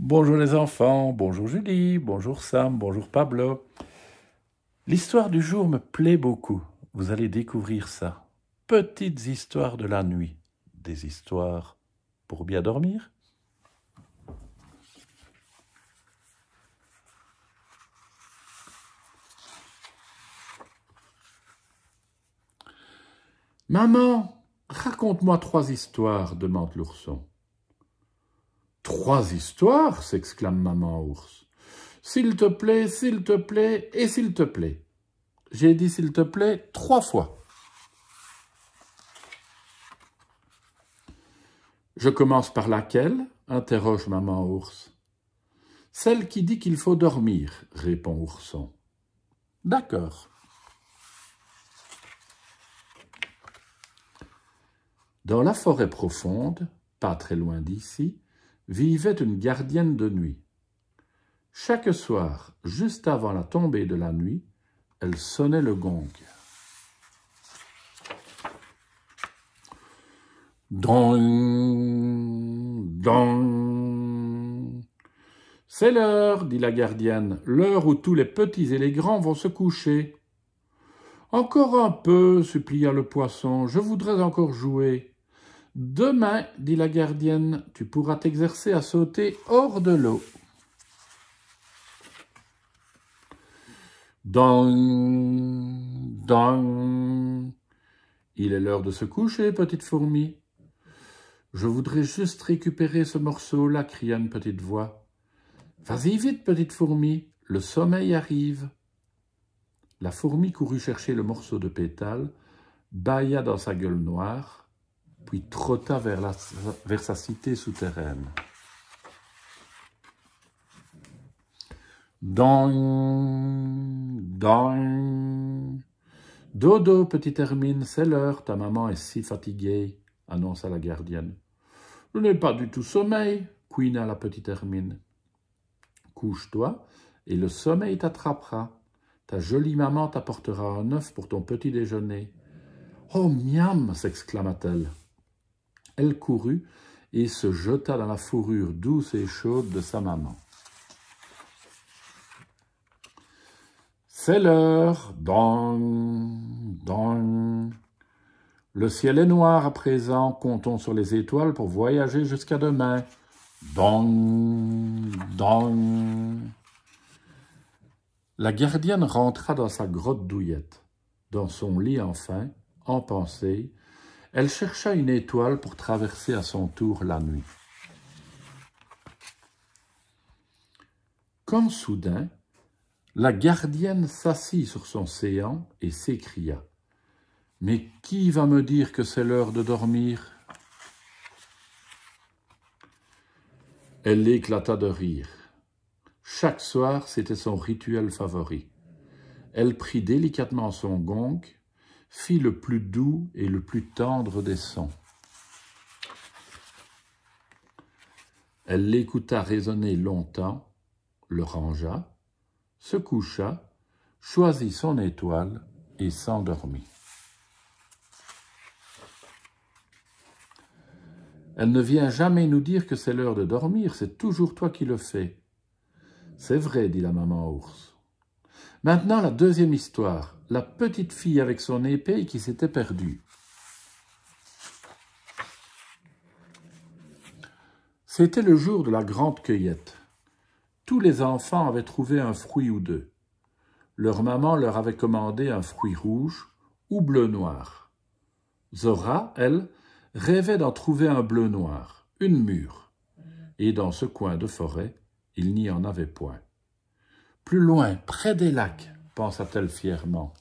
Bonjour les enfants, bonjour Julie, bonjour Sam, bonjour Pablo. L'histoire du jour me plaît beaucoup. Vous allez découvrir ça. Petites histoires de la nuit. Des histoires pour bien dormir. Maman, raconte-moi trois histoires, demande l'ourson trois histoires s'exclame maman ours. S'il te plaît, s'il te plaît et s'il te plaît. J'ai dit s'il te plaît trois fois. Je commence par laquelle interroge maman ours. Celle qui dit qu'il faut dormir, répond ourson. D'accord. Dans la forêt profonde, pas très loin d'ici, vivait une gardienne de nuit. Chaque soir, juste avant la tombée de la nuit, elle sonnait le gong. Dong, dong. C'est l'heure, dit la gardienne, l'heure où tous les petits et les grands vont se coucher. Encore un peu, supplia le poisson, je voudrais encore jouer. Demain, dit la gardienne, tu pourras t'exercer à sauter hors de l'eau. Dong, dong. Il est l'heure de se coucher, petite fourmi. Je voudrais juste récupérer ce morceau-là, cria une petite voix. Vas-y vite, petite fourmi, le sommeil arrive. La fourmi courut chercher le morceau de pétale, bailla dans sa gueule noire, puis trotta vers, la, sa cité souterraine. Dong, dong. Dodo, petite Hermine, c'est l'heure, ta maman est si fatiguée, annonça la gardienne. Je n'ai pas du tout sommeil, couina la petite Hermine. Couche-toi et le sommeil t'attrapera. Ta jolie maman t'apportera un œuf pour ton petit déjeuner. Oh, miam s'exclama-t-elle. Elle courut et se jeta dans la fourrure douce et chaude de sa maman. C'est l'heure. Dong, dong. Le ciel est noir à présent. Comptons sur les étoiles pour voyager jusqu'à demain. Dong, dong. La gardienne rentra dans sa grotte douillette, dans son lit enfin, en pensée, elle chercha une étoile pour traverser à son tour la nuit. Quand soudain, la gardienne s'assit sur son séant et s'écria « Mais qui va me dire que c'est l'heure de dormir ?» Elle éclata de rire. Chaque soir, c'était son rituel favori. Elle prit délicatement son gong fit le plus doux et le plus tendre des sons. Elle l'écouta résonner longtemps, le rangea, se coucha, choisit son étoile et s'endormit. Elle ne vient jamais nous dire que c'est l'heure de dormir, c'est toujours toi qui le fais. C'est vrai, dit la maman ours. Maintenant, la deuxième histoire, la petite fille avec son épée qui s'était perdue. C'était le jour de la grande cueillette. Tous les enfants avaient trouvé un fruit ou deux. Leur maman leur avait commandé un fruit rouge ou bleu noir. Zora, elle, rêvait d'en trouver un bleu noir, une mûre. Et dans ce coin de forêt, il n'y en avait point plus loin, près des lacs, pensa-t-elle fièrement.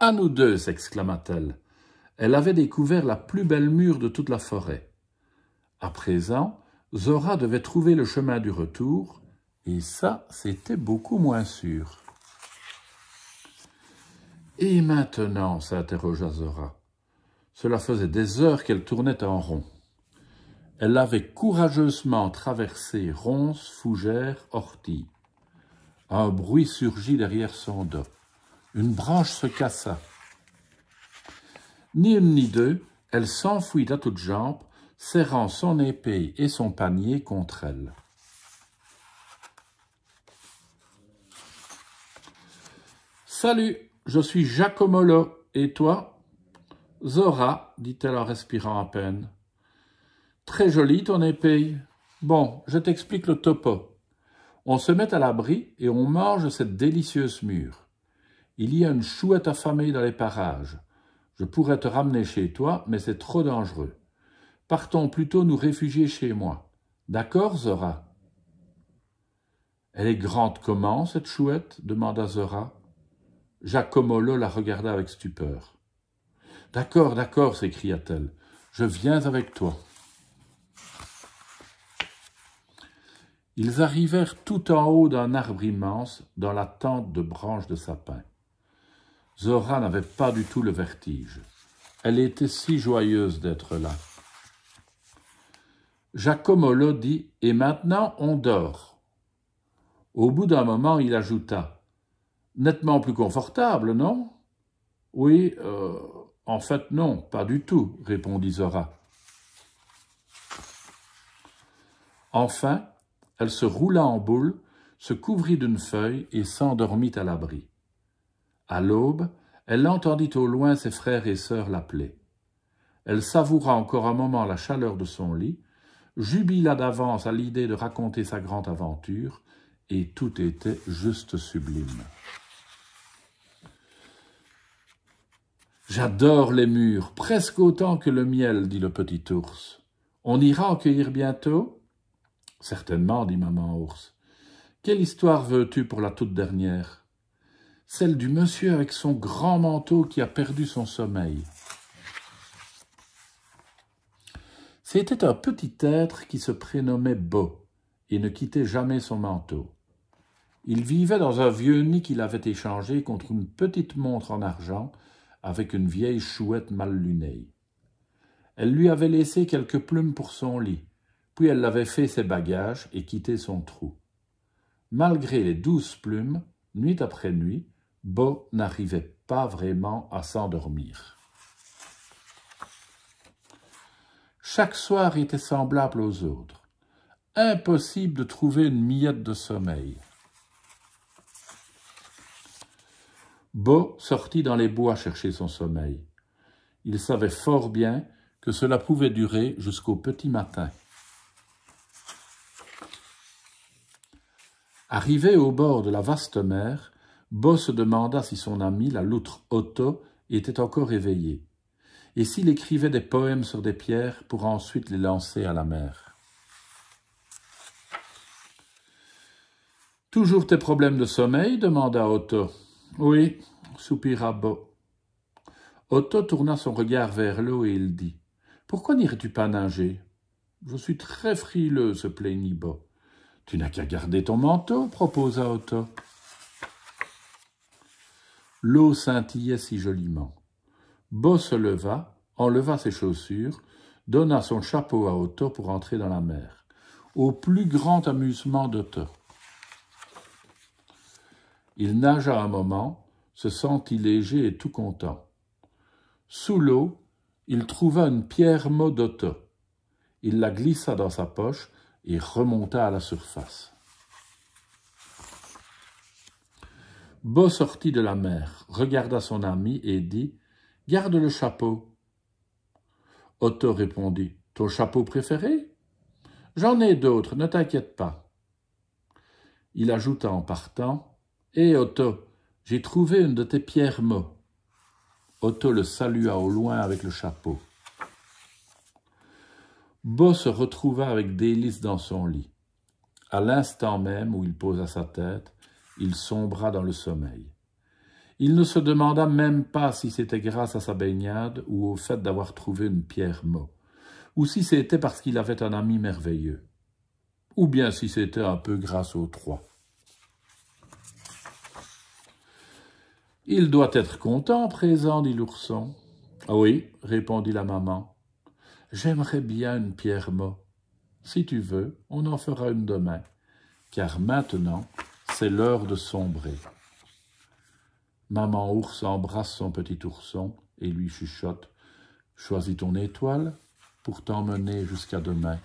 À nous deux, s'exclama-t-elle. Elle avait découvert la plus belle mure de toute la forêt. À présent, Zora devait trouver le chemin du retour, et ça, c'était beaucoup moins sûr. Et maintenant, s'interrogea Zora, cela faisait des heures qu'elle tournait en rond. Elle avait courageusement traversé ronces, fougères, orties. Un bruit surgit derrière son dos. Une branche se cassa. Ni une ni deux, elle s'enfuit à toutes jambes, serrant son épée et son panier contre elle. Salut, je suis Giacomolo, et toi Zora, dit-elle en respirant à peine. Très jolie ton épée. Bon, je t'explique le topo. On se met à l'abri et on mange cette délicieuse mûre. Il y a une chouette affamée dans les parages. Je pourrais te ramener chez toi, mais c'est trop dangereux. Partons plutôt nous réfugier chez moi. D'accord, Zora Elle est grande comment, cette chouette demanda Zora. Giacomolo la regarda avec stupeur. D'accord, d'accord, s'écria-t-elle, je viens avec toi. Ils arrivèrent tout en haut d'un arbre immense, dans la tente de branches de sapin. Zora n'avait pas du tout le vertige. Elle était si joyeuse d'être là. Giacomolo dit Et maintenant on dort. Au bout d'un moment, il ajouta Nettement plus confortable, non Oui, euh, en fait, non, pas du tout, répondit Zora. Enfin, elle se roula en boule, se couvrit d'une feuille et s'endormit à l'abri. À l'aube, elle entendit au loin ses frères et sœurs l'appeler. Elle savoura encore un moment la chaleur de son lit, jubila d'avance à l'idée de raconter sa grande aventure, et tout était juste sublime. J'adore les murs, presque autant que le miel, dit le petit ours. On ira en cueillir bientôt Certainement, dit maman ours. Quelle histoire veux-tu pour la toute dernière Celle du monsieur avec son grand manteau qui a perdu son sommeil. C'était un petit être qui se prénommait Beau et ne quittait jamais son manteau. Il vivait dans un vieux nid qu'il avait échangé contre une petite montre en argent avec une vieille chouette mal lunée. Elle lui avait laissé quelques plumes pour son lit, puis elle l'avait fait ses bagages et quitté son trou. Malgré les douze plumes, nuit après nuit, Bo n'arrivait pas vraiment à s'endormir. Chaque soir était semblable aux autres. Impossible de trouver une miette de sommeil. Beau sortit dans les bois chercher son sommeil. Il savait fort bien que cela pouvait durer jusqu'au petit matin. Arrivé au bord de la vaste mer, Beau se demanda si son ami, la loutre Otto, était encore éveillé, et s'il écrivait des poèmes sur des pierres pour ensuite les lancer à la mer. Toujours tes problèmes de sommeil demanda Otto. Oui, soupira Bo. Otto tourna son regard vers l'eau et il dit Pourquoi n'irais-tu pas nager Je suis très frileux, se plaignit Bo. Tu n'as qu'à garder ton manteau, proposa Otto. L'eau scintillait si joliment. Beau se leva, enleva ses chaussures, donna son chapeau à Otto pour entrer dans la mer, au plus grand amusement d'Otto. Il nagea un moment, se sentit léger et tout content. Sous l'eau, il trouva une pierre d'Otto. Il la glissa dans sa poche et remonta à la surface. Beau sortit de la mer, regarda son ami et dit « Garde le chapeau !» Otto répondit « Ton chapeau préféré ?»« J'en ai d'autres, ne t'inquiète pas. » Il ajouta en partant « Hé eh, Otto, j'ai trouvé une de tes pierres mots. Otto le salua au loin avec le chapeau. Beau se retrouva avec délice dans son lit. À l'instant même où il posa sa tête, il sombra dans le sommeil. Il ne se demanda même pas si c'était grâce à sa baignade ou au fait d'avoir trouvé une pierre mot, ou si c'était parce qu'il avait un ami merveilleux, ou bien si c'était un peu grâce aux trois. Il doit être content, présent, dit l'ourson. Ah oui, répondit la maman. J'aimerais bien une pierre mot. Si tu veux, on en fera une demain, car maintenant, c'est l'heure de sombrer. Maman ours embrasse son petit ourson et lui chuchote Choisis ton étoile pour t'emmener jusqu'à demain.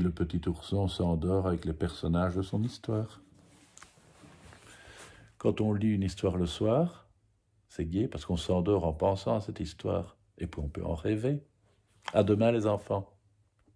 le petit ourson s'endort avec les personnages de son histoire. Quand on lit une histoire le soir, c'est gai parce qu'on s'endort en pensant à cette histoire, et puis on peut en rêver. À demain les enfants.